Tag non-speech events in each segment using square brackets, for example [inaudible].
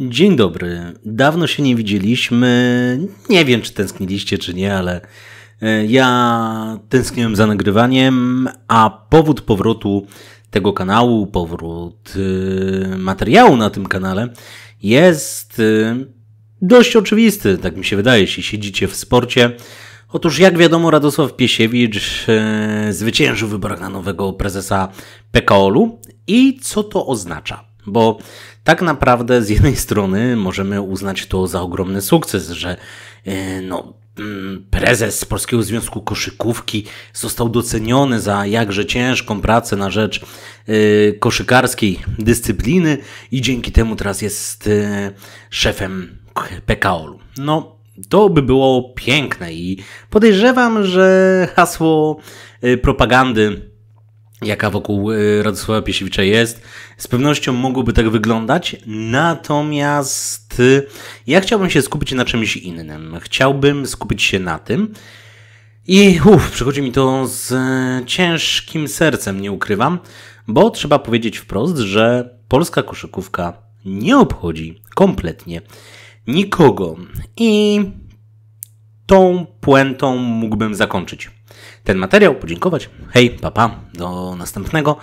Dzień dobry. Dawno się nie widzieliśmy. Nie wiem, czy tęskniliście, czy nie, ale e, ja tęskniłem za nagrywaniem, a powód powrotu tego kanału, powrót e, materiału na tym kanale jest e, dość oczywisty, tak mi się wydaje, jeśli siedzicie w sporcie. Otóż, jak wiadomo, Radosław Piesiewicz zwyciężył w wyborach na nowego prezesa PKOL-u. I co to oznacza? Bo tak naprawdę z jednej [laughs] strony możemy uznać to za ogromny sukces, że e, no, mm, prezes Polskiego Związku Koszykówki został doceniony za jakże ciężką pracę na rzecz e, koszykarskiej dyscypliny i dzięki temu teraz jest e, szefem pkol u No, to by było piękne i podejrzewam, że hasło propagandy jaka wokół y, Radosława Piesiewicza jest, z pewnością mogłoby tak wyglądać, natomiast y, ja chciałbym się skupić na czymś innym. Chciałbym skupić się na tym, i uff, przychodzi mi to z y, ciężkim sercem, nie ukrywam, bo trzeba powiedzieć wprost, że polska koszykówka nie obchodzi kompletnie nikogo. I tą puentą mógłbym zakończyć ten materiał, podziękować. Hej, papa, do następnego.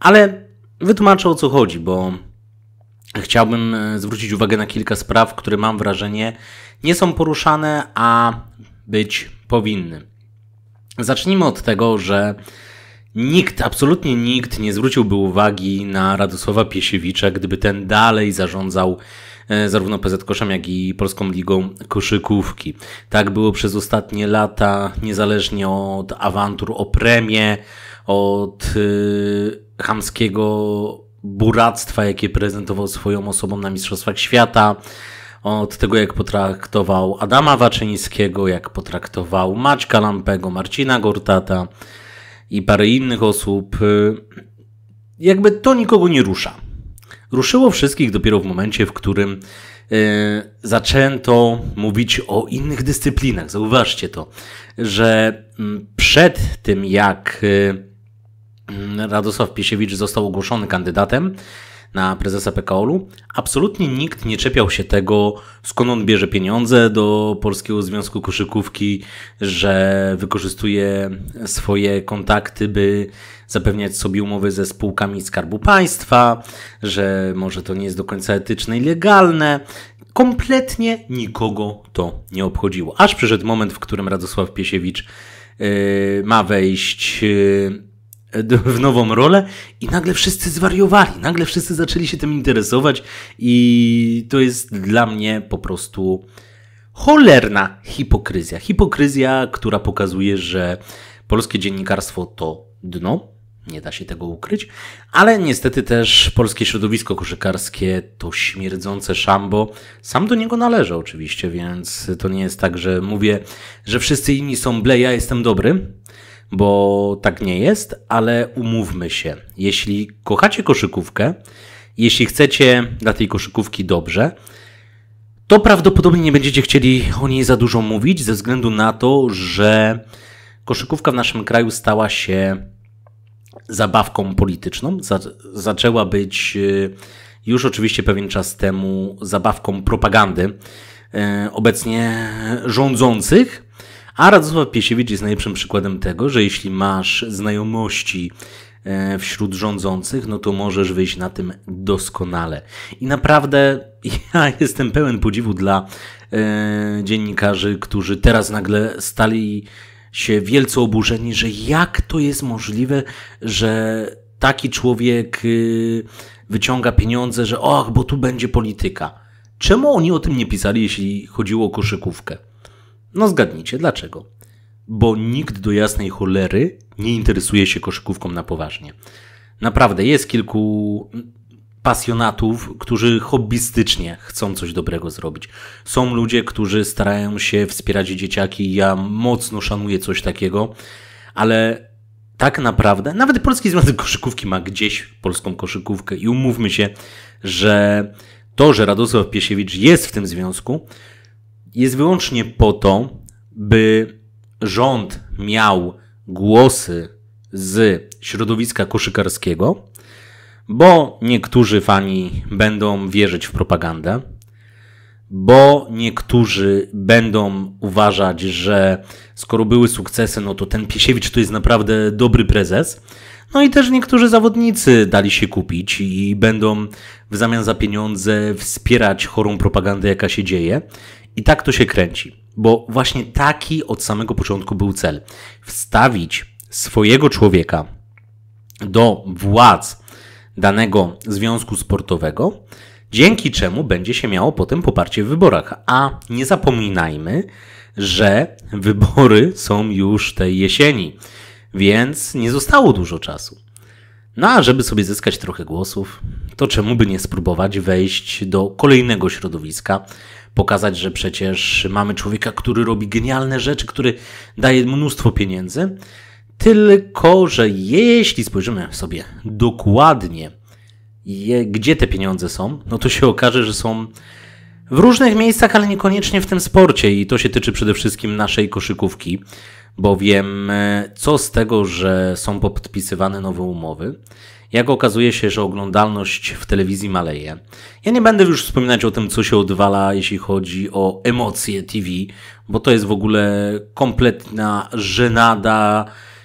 Ale wytłumaczę o co chodzi, bo chciałbym e, zwrócić uwagę na kilka spraw, które mam wrażenie nie są poruszane, a być powinny. Zacznijmy od tego, że Nikt, absolutnie nikt nie zwróciłby uwagi na Radosława Piesiewicza, gdyby ten dalej zarządzał e, zarówno PZ Koszem, jak i Polską Ligą Koszykówki. Tak było przez ostatnie lata, niezależnie od awantur o premię, od e, hamskiego buractwa, jakie prezentował swoją osobą na Mistrzostwach Świata, od tego jak potraktował Adama Waczyńskiego, jak potraktował Maćka Lampego, Marcina Gortata, i parę innych osób, y, jakby to nikogo nie rusza. Ruszyło wszystkich dopiero w momencie, w którym y, zaczęto mówić o innych dyscyplinach. Zauważcie to, że mm, przed tym jak y, mm, Radosław Pisiewicz został ogłoszony kandydatem, na prezesa pkol u absolutnie nikt nie czepiał się tego, skąd on bierze pieniądze do Polskiego Związku Koszykówki, że wykorzystuje swoje kontakty, by zapewniać sobie umowy ze spółkami Skarbu Państwa, że może to nie jest do końca etyczne i legalne. Kompletnie nikogo to nie obchodziło. Aż przyszedł moment, w którym Radosław Piesiewicz yy, ma wejść. Yy, w nową rolę i nagle wszyscy zwariowali, nagle wszyscy zaczęli się tym interesować i to jest dla mnie po prostu cholerna hipokryzja. Hipokryzja, która pokazuje, że polskie dziennikarstwo to dno, nie da się tego ukryć, ale niestety też polskie środowisko koszykarskie to śmierdzące szambo. Sam do niego należę oczywiście, więc to nie jest tak, że mówię, że wszyscy inni są ble, ja jestem dobry bo tak nie jest, ale umówmy się. Jeśli kochacie koszykówkę, jeśli chcecie dla tej koszykówki dobrze, to prawdopodobnie nie będziecie chcieli o niej za dużo mówić, ze względu na to, że koszykówka w naszym kraju stała się zabawką polityczną. Zaczęła być y, już oczywiście pewien czas temu zabawką propagandy y, obecnie rządzących. A Radosław Piesiewicz jest najlepszym przykładem tego, że jeśli masz znajomości e, wśród rządzących, no to możesz wyjść na tym doskonale. I naprawdę [laughs] ja jestem pełen podziwu dla e, dziennikarzy, którzy teraz nagle stali się wielco oburzeni, że jak to jest możliwe, że taki człowiek y, wyciąga pieniądze, że och, bo tu będzie polityka. Czemu oni o tym nie pisali, jeśli chodziło o koszykówkę? No zgadnijcie dlaczego. Bo nikt do jasnej cholery nie interesuje się koszykówką na poważnie. Naprawdę jest kilku pasjonatów, którzy hobbystycznie chcą coś dobrego zrobić. Są ludzie, którzy starają się wspierać dzieciaki. Ja mocno szanuję coś takiego, ale tak naprawdę, nawet Polski Związek Koszykówki ma gdzieś polską koszykówkę i umówmy się, że to, że Radosław Piesiewicz jest w tym związku, jest wyłącznie po to, by rząd miał głosy z środowiska koszykarskiego, bo niektórzy fani będą wierzyć w propagandę, bo niektórzy będą uważać, że skoro były sukcesy, no to ten Piesiewicz to jest naprawdę dobry prezes. No i też niektórzy zawodnicy dali się kupić i będą w zamian za pieniądze wspierać chorą propagandę, jaka się dzieje. I tak to się kręci, bo właśnie taki od samego początku był cel. Wstawić swojego człowieka do władz danego związku sportowego, dzięki czemu będzie się miało potem poparcie w wyborach. A nie zapominajmy, że wybory są już tej jesieni, więc nie zostało dużo czasu. No a żeby sobie zyskać trochę głosów, to czemu by nie spróbować wejść do kolejnego środowiska, pokazać, że przecież mamy człowieka, który robi genialne rzeczy, który daje mnóstwo pieniędzy. Tylko, że jeśli spojrzymy sobie dokładnie, je, gdzie te pieniądze są, no to się okaże, że są w różnych miejscach, ale niekoniecznie w tym sporcie. I to się tyczy przede wszystkim naszej koszykówki, bowiem e, co z tego, że są podpisywane nowe umowy, jak okazuje się, że oglądalność w telewizji maleje. Ja nie będę już wspominać o tym, co się odwala, jeśli chodzi o emocje TV, bo to jest w ogóle kompletna żenada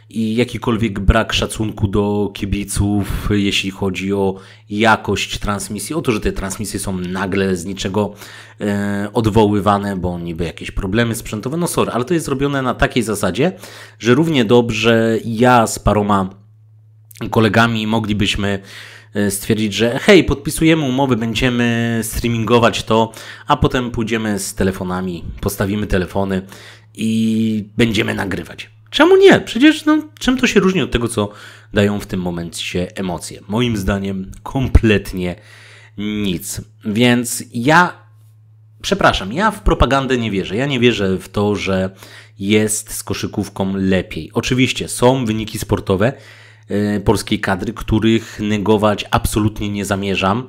i jakikolwiek brak szacunku do kibiców, jeśli chodzi o jakość transmisji, o to, że te transmisje są nagle z niczego e, odwoływane, bo niby jakieś problemy sprzętowe, no sorry, ale to jest robione na takiej zasadzie, że równie dobrze ja z paroma kolegami moglibyśmy e, stwierdzić, że hej, podpisujemy umowy, będziemy streamingować to, a potem pójdziemy z telefonami, postawimy telefony i będziemy nagrywać. Czemu nie? Przecież no, czym to się różni od tego, co dają w tym momencie emocje? Moim zdaniem kompletnie nic. Więc ja, przepraszam, ja w propagandę nie wierzę. Ja nie wierzę w to, że jest z koszykówką lepiej. Oczywiście są wyniki sportowe, Y, polskiej kadry, których negować absolutnie nie zamierzam.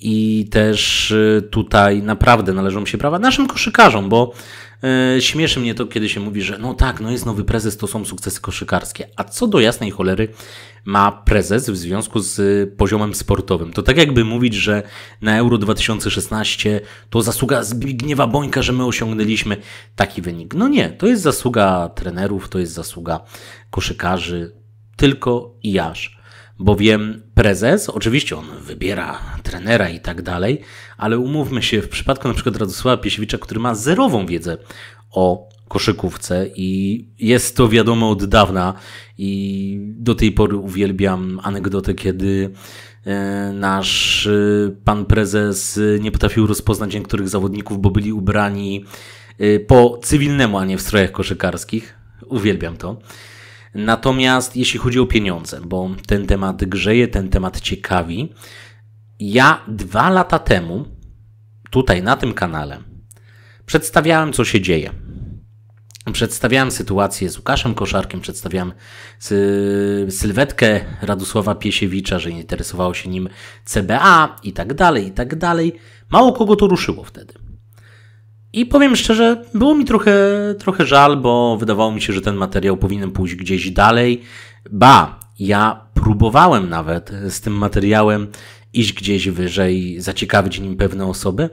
I też y, tutaj naprawdę należą się prawa naszym koszykarzom, bo y, śmieszy mnie to, kiedy się mówi, że no tak, no jest nowy prezes, to są sukcesy koszykarskie. A co do jasnej cholery ma prezes w związku z poziomem sportowym? To tak jakby mówić, że na Euro 2016 to zasługa Zbigniewa Bońka, że my osiągnęliśmy taki wynik. No nie, to jest zasługa trenerów, to jest zasługa koszykarzy, tylko i aż. Bowiem prezes, oczywiście on wybiera trenera i tak dalej, ale umówmy się, w przypadku np. Radosława Piesiewicza, który ma zerową wiedzę o koszykówce i jest to wiadomo od dawna i do tej pory uwielbiam anegdotę, kiedy e, nasz e, pan prezes nie potrafił rozpoznać niektórych zawodników, bo byli ubrani e, po cywilnemu, a nie w strojach koszykarskich. Uwielbiam to. Natomiast jeśli chodzi o pieniądze, bo ten temat grzeje, ten temat ciekawi, ja dwa lata temu tutaj na tym kanale przedstawiałem, co się dzieje. Przedstawiałem sytuację z Łukaszem Koszarkiem, przedstawiałem sylwetkę Radosława Piesiewicza, że interesowało się nim CBA i tak dalej, i tak dalej. Mało kogo to ruszyło wtedy. I powiem szczerze, było mi trochę, trochę żal, bo wydawało mi się, że ten materiał powinien pójść gdzieś dalej. Ba, ja próbowałem nawet z tym materiałem iść gdzieś wyżej, zaciekawić nim pewne osoby,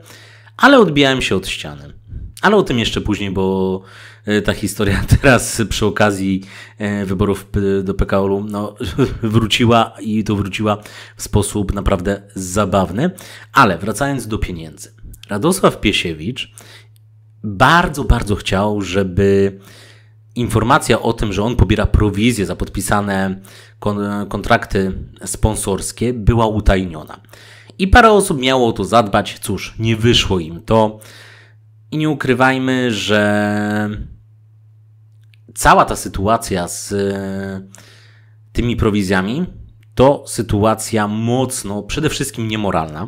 ale odbijałem się od ściany. Ale o tym jeszcze później, bo e, ta historia [laughs] teraz przy okazji e, wyborów do pkol u no, [laughs] wróciła i to wróciła w sposób naprawdę zabawny. Ale wracając do pieniędzy. Radosław Piesiewicz bardzo, bardzo chciał, żeby informacja o tym, że on pobiera prowizję za podpisane kon kontrakty sponsorskie, była utajniona. I parę osób miało o to zadbać. Cóż, nie wyszło im to. I nie ukrywajmy, że cała ta sytuacja z tymi prowizjami to sytuacja mocno, przede wszystkim niemoralna.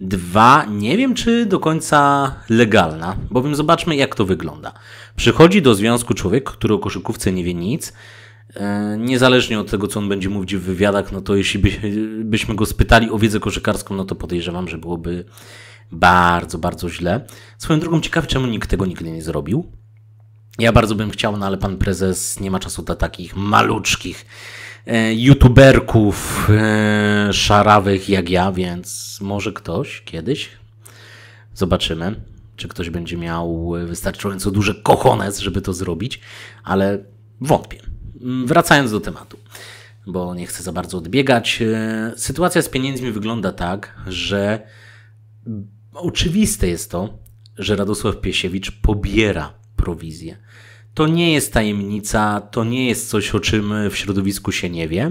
Dwa, nie wiem czy do końca legalna, bowiem zobaczmy jak to wygląda. Przychodzi do związku człowiek, który o koszykówce nie wie nic, e, Niezależnie od tego, co on będzie mówić w wywiadach, no to jeśli byśmy go spytali o wiedzę koszykarską, no to podejrzewam, że byłoby bardzo, bardzo źle. Swoją drogą ciekawe, czemu nikt tego nigdy nie zrobił. Ja bardzo bym chciał, no ale pan prezes nie ma czasu dla takich maluczkich E, youtuberków e, szarawych jak ja, więc może ktoś kiedyś zobaczymy, czy ktoś będzie miał wystarczająco duże kochones, żeby to zrobić, ale wątpię. Mm, wracając do tematu, bo nie chcę za bardzo odbiegać. E, sytuacja z pieniędzmi wygląda tak, że oczywiste jest to, że Radosław Piesiewicz pobiera prowizję. To nie jest tajemnica, to nie jest coś, o czym w środowisku się nie wie.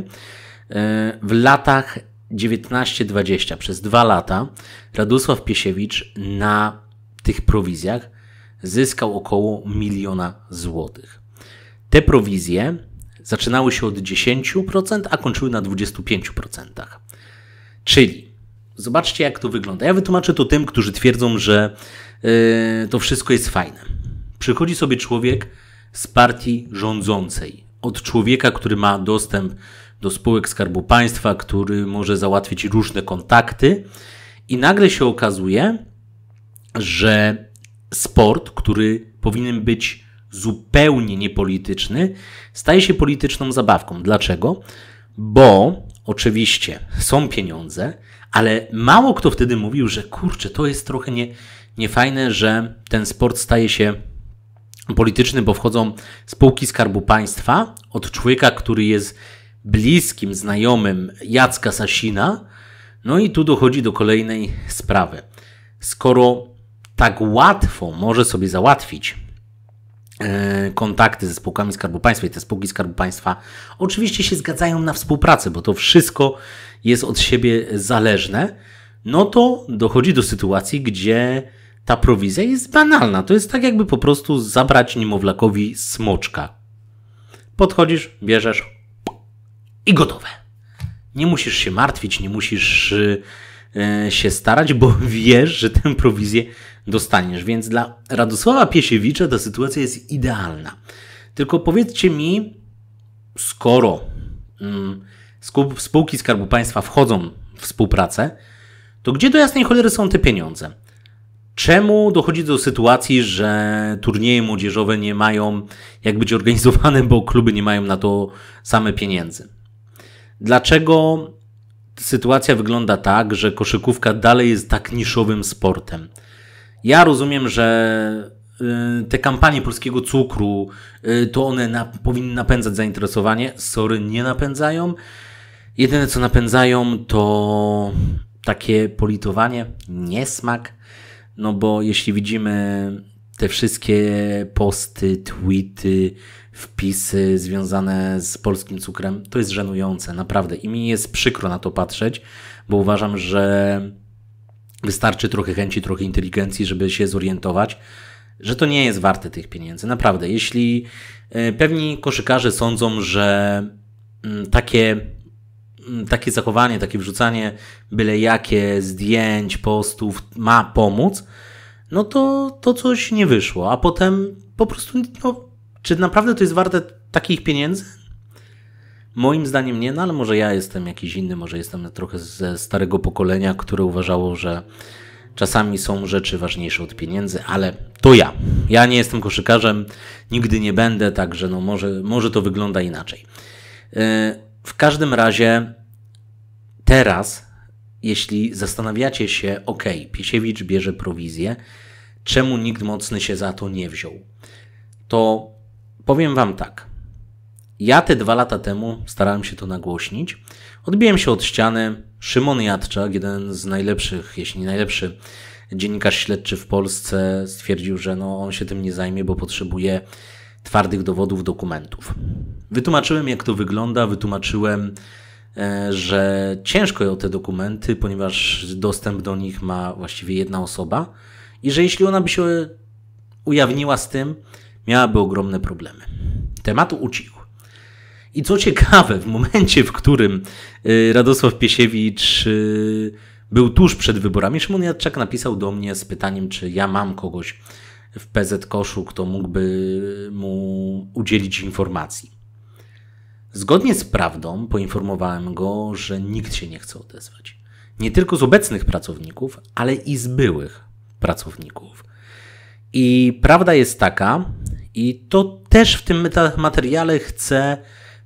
E, w latach 19-20, przez dwa lata, Radosław Piesiewicz na tych prowizjach zyskał około miliona złotych. Te prowizje zaczynały się od 10%, a kończyły na 25%. Czyli zobaczcie, jak to wygląda. Ja wytłumaczę to tym, którzy twierdzą, że yy, to wszystko jest fajne. Przychodzi sobie człowiek, z partii rządzącej, od człowieka, który ma dostęp do spółek Skarbu Państwa, który może załatwić różne kontakty, i nagle się okazuje, że sport, który powinien być zupełnie niepolityczny, staje się polityczną zabawką. Dlaczego? Bo oczywiście są pieniądze, ale mało kto wtedy mówił, że kurczę, to jest trochę nie, niefajne, że ten sport staje się polityczny, bo wchodzą spółki Skarbu Państwa od człowieka, który jest bliskim znajomym Jacka Sasina. No i tu dochodzi do kolejnej sprawy. Skoro tak łatwo może sobie załatwić e, kontakty ze spółkami Skarbu Państwa i te spółki Skarbu Państwa oczywiście się zgadzają na współpracę, bo to wszystko jest od siebie zależne, no to dochodzi do sytuacji, gdzie ta prowizja jest banalna. To jest tak, jakby po prostu zabrać niemowlakowi smoczka. Podchodzisz, bierzesz i gotowe. Nie musisz się martwić, nie musisz y, e, się starać, bo [laughs] wiesz, że tę prowizję dostaniesz. Więc dla Radosława Piesiewicza ta sytuacja jest idealna. Tylko powiedzcie mi, skoro mm, spółki Skarbu Państwa wchodzą w współpracę, to gdzie do jasnej cholery są te pieniądze? Czemu dochodzi do sytuacji, że turnieje młodzieżowe nie mają jak być organizowane, bo kluby nie mają na to same pieniędzy? Dlaczego sytuacja wygląda tak, że koszykówka dalej jest tak niszowym sportem? Ja rozumiem, że y, te kampanie polskiego cukru, y, to one na, powinny napędzać zainteresowanie. Sory nie napędzają. Jedyne co napędzają to takie politowanie, niesmak. No bo jeśli widzimy te wszystkie posty, tweety, wpisy związane z polskim cukrem, to jest żenujące, naprawdę. I mi jest przykro na to patrzeć, bo uważam, że wystarczy trochę chęci, trochę inteligencji, żeby się zorientować, że to nie jest warte tych pieniędzy. Naprawdę, jeśli e, pewni koszykarze sądzą, że mm, takie Mm, takie zachowanie, takie wrzucanie byle jakie zdjęć, postów ma pomóc, no to, to coś nie wyszło. A potem po prostu, no, czy naprawdę to jest warte takich pieniędzy? Moim zdaniem nie, no ale może ja jestem jakiś inny, może jestem trochę ze starego pokolenia, które uważało, że czasami są rzeczy ważniejsze od pieniędzy, ale to ja. Ja nie jestem koszykarzem, nigdy nie będę, także no może, może to wygląda inaczej. Yy, w każdym razie teraz, jeśli zastanawiacie się, ok, Piesiewicz bierze prowizję, czemu nikt mocny się za to nie wziął, to powiem Wam tak. Ja te dwa lata temu starałem się to nagłośnić. Odbiłem się od ściany. Szymon Jadczak, jeden z najlepszych, jeśli nie najlepszy dziennikarz śledczy w Polsce, stwierdził, że no, on się tym nie zajmie, bo potrzebuje twardych dowodów, dokumentów. Wytłumaczyłem, jak to wygląda, wytłumaczyłem, e, że ciężko o te dokumenty, ponieważ dostęp do nich ma właściwie jedna osoba i że jeśli ona by się ujawniła z tym, miałaby ogromne problemy. Tematu ucichł. I co ciekawe, w momencie, w którym y, Radosław Piesiewicz y, był tuż przed wyborami, Szymon Jadczak napisał do mnie z pytaniem, czy ja mam kogoś w PZ Koszu, kto mógłby mu udzielić informacji. Zgodnie z prawdą poinformowałem go, że nikt się nie chce odezwać. Nie tylko z obecnych pracowników, ale i z byłych pracowników. I prawda jest taka, i to też w tym materiale chcę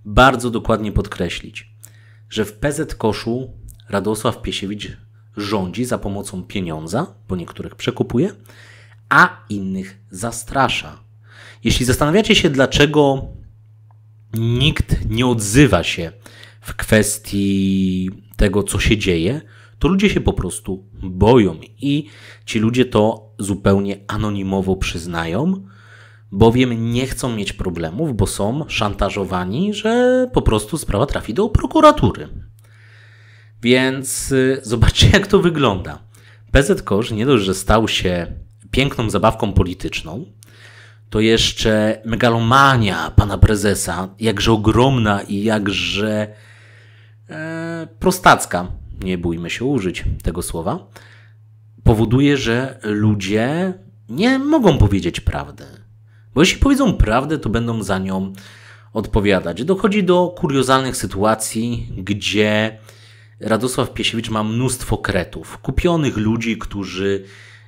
bardzo dokładnie podkreślić, że w PZ Koszu Radosław Piesiewicz rządzi za pomocą pieniądza, bo niektórych przekupuje, a innych zastrasza. Jeśli zastanawiacie się, dlaczego nikt nie odzywa się w kwestii tego, co się dzieje, to ludzie się po prostu boją i ci ludzie to zupełnie anonimowo przyznają, bowiem nie chcą mieć problemów, bo są szantażowani, że po prostu sprawa trafi do prokuratury. Więc y, zobaczcie, jak to wygląda. PZ Kosz nie dość, że stał się piękną zabawką polityczną, to jeszcze megalomania pana prezesa, jakże ogromna i jakże e, prostacka, nie bójmy się użyć tego słowa, powoduje, że ludzie nie mogą powiedzieć prawdy. Bo jeśli powiedzą prawdę, to będą za nią odpowiadać. Dochodzi do kuriozalnych sytuacji, gdzie Radosław Piesiewicz ma mnóstwo kretów, kupionych ludzi, którzy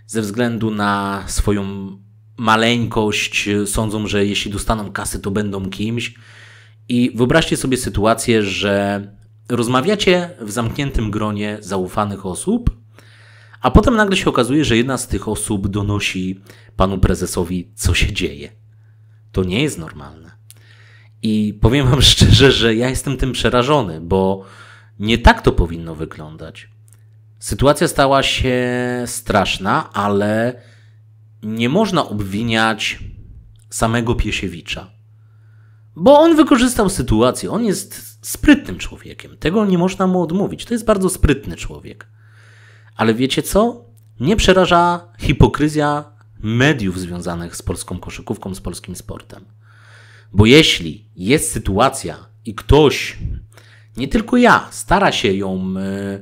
ze względu na swoją maleńkość, y, sądzą, że jeśli dostaną kasy, to będą kimś. I wyobraźcie sobie sytuację, że rozmawiacie w zamkniętym gronie zaufanych osób, a potem nagle się okazuje, że jedna z tych osób donosi panu prezesowi, co się dzieje. To nie jest normalne. I powiem wam [laughs] szczerze, że ja jestem tym przerażony, bo nie tak to powinno wyglądać. Sytuacja stała się straszna, ale nie można obwiniać samego Piesiewicza, bo on wykorzystał sytuację. On jest sprytnym człowiekiem. Tego nie można mu odmówić. To jest bardzo sprytny człowiek. Ale wiecie co? Nie przeraża hipokryzja mediów związanych z polską koszykówką, z polskim sportem. Bo jeśli jest sytuacja i ktoś, nie tylko ja, stara się ją e,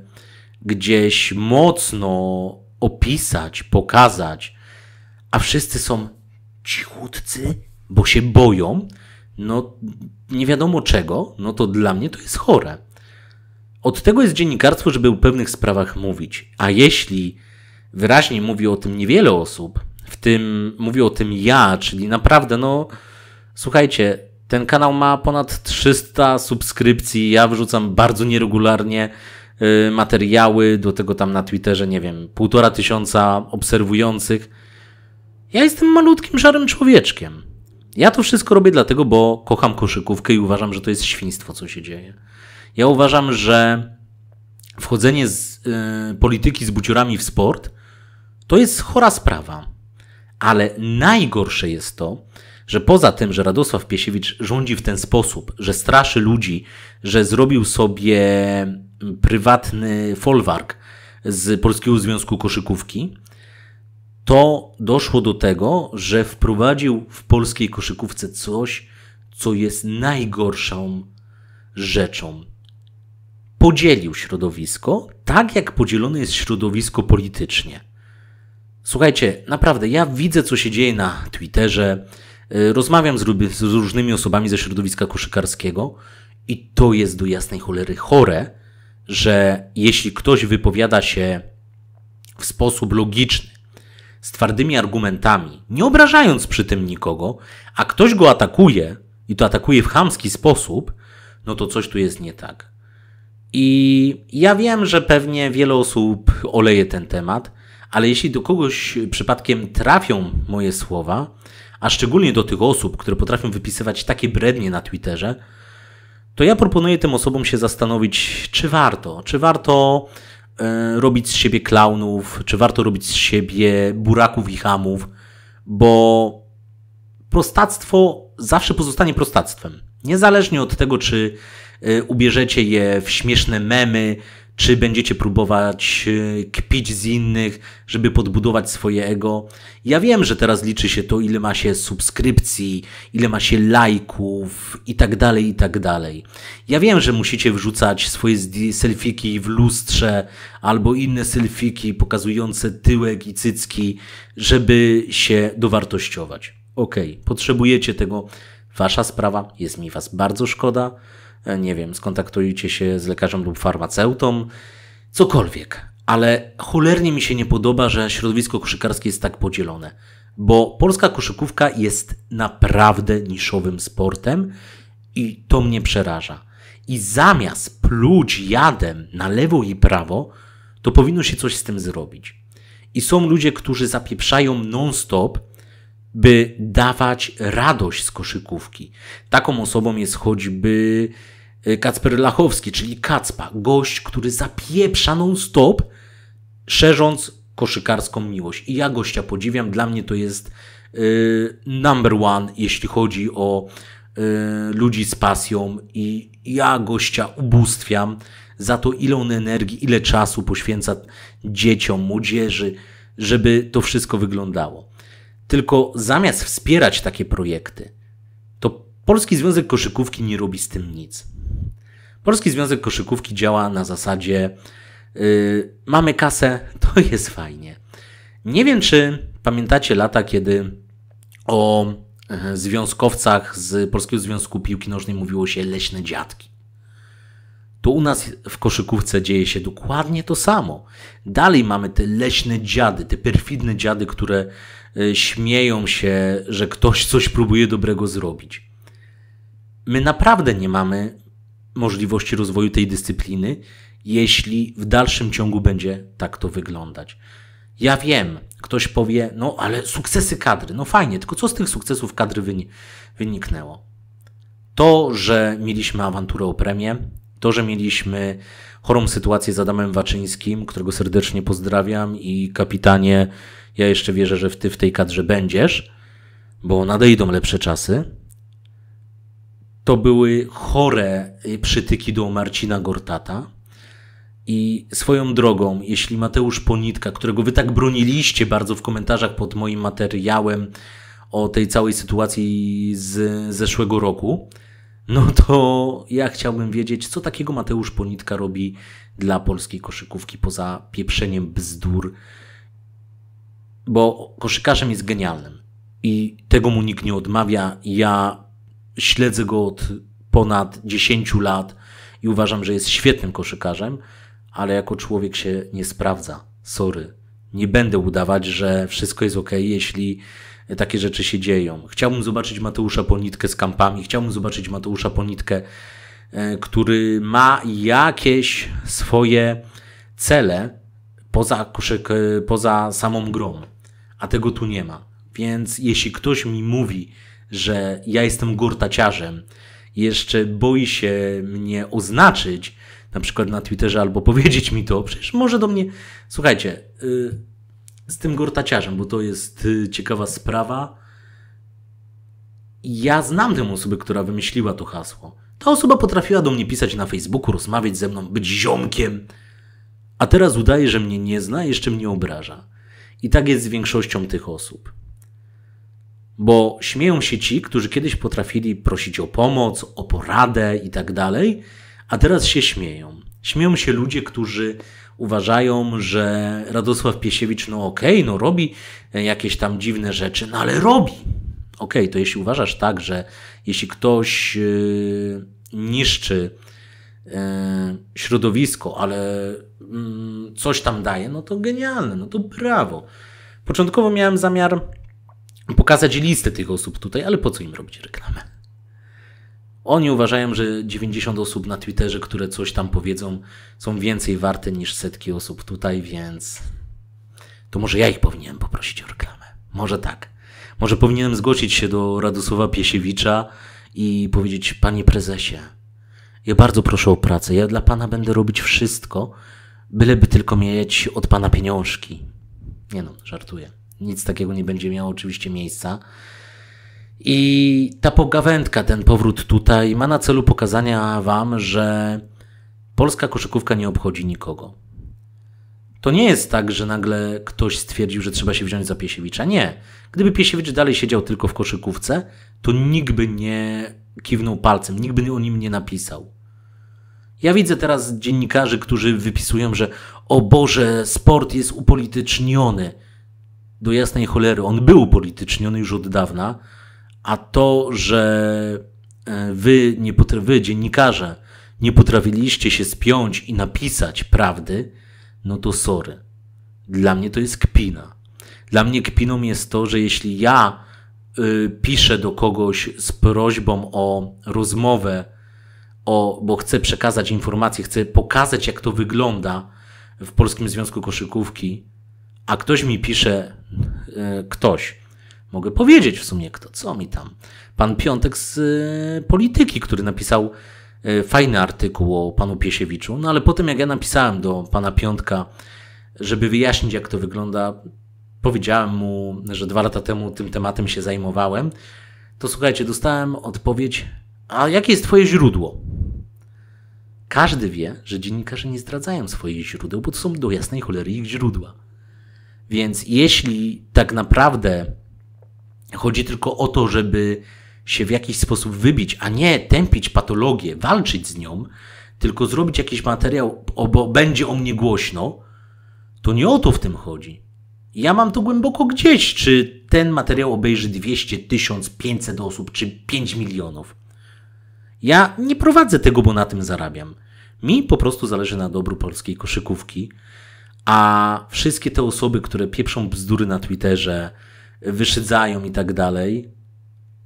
gdzieś mocno opisać, pokazać, a wszyscy są cichutcy, bo się boją, no nie wiadomo czego, no to dla mnie to jest chore. Od tego jest dziennikarstwo, żeby o pewnych sprawach mówić. A jeśli wyraźnie mówi o tym niewiele osób, w tym mówi o tym ja, czyli naprawdę, no słuchajcie, ten kanał ma ponad 300 subskrypcji, ja wrzucam bardzo nieregularnie y, materiały, do tego tam na Twitterze, nie wiem, półtora tysiąca obserwujących ja jestem malutkim, szarym człowieczkiem. Ja to wszystko robię dlatego, bo kocham koszykówkę i uważam, że to jest świństwo, co się dzieje. Ja uważam, że wchodzenie z y, polityki z buciorami w sport to jest chora sprawa. Ale najgorsze jest to, że poza tym, że Radosław Piesiewicz rządzi w ten sposób, że straszy ludzi, że zrobił sobie prywatny folwark z Polskiego Związku Koszykówki, to doszło do tego, że wprowadził w polskiej koszykówce coś, co jest najgorszą rzeczą. Podzielił środowisko tak, jak podzielone jest środowisko politycznie. Słuchajcie, naprawdę, ja widzę, co się dzieje na Twitterze. E, rozmawiam z, z różnymi osobami ze środowiska koszykarskiego i to jest do jasnej cholery chore, że jeśli ktoś wypowiada się w sposób logiczny, z twardymi argumentami, nie obrażając przy tym nikogo, a ktoś go atakuje i to atakuje w chamski sposób, no to coś tu jest nie tak. I ja wiem, że pewnie wiele osób oleje ten temat, ale jeśli do kogoś przypadkiem trafią moje słowa, a szczególnie do tych osób, które potrafią wypisywać takie brednie na Twitterze, to ja proponuję tym osobom się zastanowić, czy warto, czy warto E, robić z siebie klaunów, czy warto robić z siebie buraków i hamów, bo prostactwo zawsze pozostanie prostactwem. Niezależnie od tego, czy e, ubierzecie je w śmieszne memy, czy będziecie próbować y, kpić z innych, żeby podbudować swoje ego. Ja wiem, że teraz liczy się to, ile ma się subskrypcji, ile ma się lajków i tak dalej, i tak dalej. Ja wiem, że musicie wrzucać swoje selfiki w lustrze albo inne selfiki pokazujące tyłek i cycki, żeby się dowartościować. Okej, okay, potrzebujecie tego. Wasza sprawa, jest mi Was bardzo szkoda. E, nie wiem, skontaktujcie się z lekarzem lub farmaceutą, cokolwiek. Ale cholernie mi się nie podoba, że środowisko koszykarskie jest tak podzielone, bo polska koszykówka jest naprawdę niszowym sportem i to mnie przeraża. I zamiast pluć jadem na lewo i prawo, to powinno się coś z tym zrobić. I są ludzie, którzy zapieprzają non-stop, by dawać radość z koszykówki. Taką osobą jest choćby Y, Kacper Lachowski, czyli Kacpa, gość, który zapieprza non-stop, szerząc koszykarską miłość. I ja gościa podziwiam, dla mnie to jest y, number one, jeśli chodzi o y, ludzi z pasją i ja gościa ubóstwiam za to, ile on energii, ile czasu poświęca dzieciom, młodzieży, żeby to wszystko wyglądało. Tylko zamiast wspierać takie projekty, to Polski Związek Koszykówki nie robi z tym nic. Polski Związek Koszykówki działa na zasadzie yy, mamy kasę, [laughs] to jest fajnie. Nie wiem, czy pamiętacie lata, kiedy o e, związkowcach z Polskiego Związku Piłki Nożnej mówiło się leśne dziadki. To u nas w koszykówce dzieje się dokładnie to samo. Dalej mamy te leśne dziady, te perfidne dziady, które y, śmieją się, że ktoś coś próbuje dobrego zrobić. My naprawdę nie mamy możliwości rozwoju tej dyscypliny, jeśli w dalszym ciągu będzie tak to wyglądać. Ja wiem, ktoś powie, no ale sukcesy kadry, no fajnie, tylko co z tych sukcesów kadry wyniknęło? To, że mieliśmy awanturę o premię, to, że mieliśmy chorą sytuację z Adamem Waczyńskim, którego serdecznie pozdrawiam i kapitanie, ja jeszcze wierzę, że ty w tej kadrze będziesz, bo nadejdą lepsze czasy to były chore y, przytyki do Marcina Gortata. I swoją drogą, jeśli Mateusz Ponitka, którego wy tak broniliście bardzo w komentarzach pod moim materiałem o tej całej sytuacji z zeszłego roku, no to ja chciałbym wiedzieć, co takiego Mateusz Ponitka robi dla polskiej koszykówki poza pieprzeniem bzdur, bo koszykarzem jest genialnym i tego mu nikt nie odmawia. Ja śledzę go od ponad 10 lat i uważam, że jest świetnym koszykarzem, ale jako człowiek się nie sprawdza. Sorry. Nie będę udawać, że wszystko jest ok, jeśli takie rzeczy się dzieją. Chciałbym zobaczyć Mateusza Ponitkę z kampami, chciałbym zobaczyć Mateusza Ponitkę, e, który ma jakieś swoje cele poza, koszyk, e, poza samą grą, a tego tu nie ma. Więc jeśli ktoś mi mówi, że ja jestem gurtaciarzem. jeszcze boi się mnie oznaczyć, na przykład na Twitterze, albo [laughs] powiedzieć mi to, przecież może do mnie. Słuchajcie, y, z tym gurtaciarzem, bo to jest y, ciekawa sprawa. Ja znam tę osobę, która wymyśliła to hasło. Ta osoba potrafiła do mnie pisać na Facebooku, rozmawiać ze mną, być ziomkiem, a teraz udaje, że mnie nie zna, jeszcze mnie obraża. I tak jest z większością tych osób. Bo śmieją się ci, którzy kiedyś potrafili prosić o pomoc, o poradę i tak dalej, a teraz się śmieją. Śmieją się ludzie, którzy uważają, że Radosław Piesiewicz, no okej, okay, no robi jakieś tam dziwne rzeczy, no ale robi. Okej, okay, to jeśli uważasz tak, że jeśli ktoś yy, niszczy yy, środowisko, ale mm, coś tam daje, no to genialne, no to brawo. Początkowo miałem zamiar pokazać listę tych osób tutaj, ale po co im robić reklamę? Oni uważają, że 90 osób na Twitterze, które coś tam powiedzą, są więcej warte niż setki osób tutaj, więc to może ja ich powinienem poprosić o reklamę. Może tak. Może powinienem zgłosić się do Radosława Piesiewicza i powiedzieć: Panie prezesie, ja bardzo proszę o pracę. Ja dla pana będę robić wszystko, byleby tylko mieć od pana pieniążki. Nie no, żartuję. Nic takiego nie będzie miało oczywiście miejsca. I ta pogawędka, ten powrót tutaj ma na celu pokazania Wam, że polska koszykówka nie obchodzi nikogo. To nie jest tak, że nagle ktoś stwierdził, że trzeba się wziąć za Piesiewicza. Nie. Gdyby Piesiewicz dalej siedział tylko w koszykówce, to nikt by nie kiwnął palcem, nikt by o nim nie napisał. Ja widzę teraz dziennikarzy, którzy wypisują, że o Boże, sport jest upolityczniony do jasnej cholery, on był upolityczniony już od dawna, a to, że e, wy, nie wy dziennikarze, nie potrafiliście się spiąć i napisać prawdy, no to sorry. Dla mnie to jest kpina. Dla mnie kpiną jest to, że jeśli ja y, piszę do kogoś z prośbą o rozmowę, o, bo chcę przekazać informacje, chcę pokazać, jak to wygląda w Polskim Związku Koszykówki, a ktoś mi pisze, e, ktoś, mogę powiedzieć w sumie kto, co mi tam, pan Piątek z e, Polityki, który napisał e, fajny artykuł o panu Piesiewiczu, no ale po tym jak ja napisałem do pana Piątka, żeby wyjaśnić jak to wygląda, powiedziałem mu, że dwa lata temu tym tematem się zajmowałem, to słuchajcie, dostałem odpowiedź, a jakie jest twoje źródło? Każdy wie, że dziennikarze nie zdradzają swoich źródeł, bo to są do jasnej cholery ich źródła. Więc jeśli tak naprawdę chodzi tylko o to, żeby się w jakiś sposób wybić, a nie tępić patologię, walczyć z nią, tylko zrobić jakiś materiał, bo będzie o mnie głośno, to nie o to w tym chodzi. Ja mam to głęboko gdzieś, czy ten materiał obejrzy 200, 1000, 500 osób, czy 5 milionów. Ja nie prowadzę tego, bo na tym zarabiam. Mi po prostu zależy na dobru polskiej koszykówki a wszystkie te osoby, które pieprzą bzdury na Twitterze, wyszydzają i tak dalej,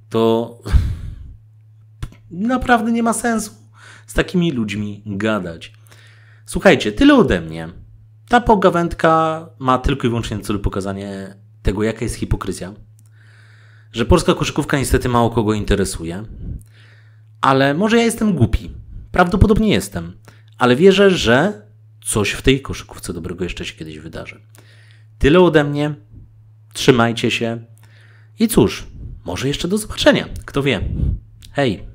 to [laughs] naprawdę nie ma sensu z takimi ludźmi gadać. Słuchajcie, tyle ode mnie. Ta pogawędka ma tylko i wyłącznie na celu pokazanie tego, jaka jest hipokryzja. Że polska koszykówka niestety mało kogo interesuje. Ale może ja jestem głupi. Prawdopodobnie jestem. Ale wierzę, że coś w tej koszykówce dobrego jeszcze się kiedyś wydarzy. Tyle ode mnie. Trzymajcie się. I cóż, może jeszcze do zobaczenia. Kto wie. Hej.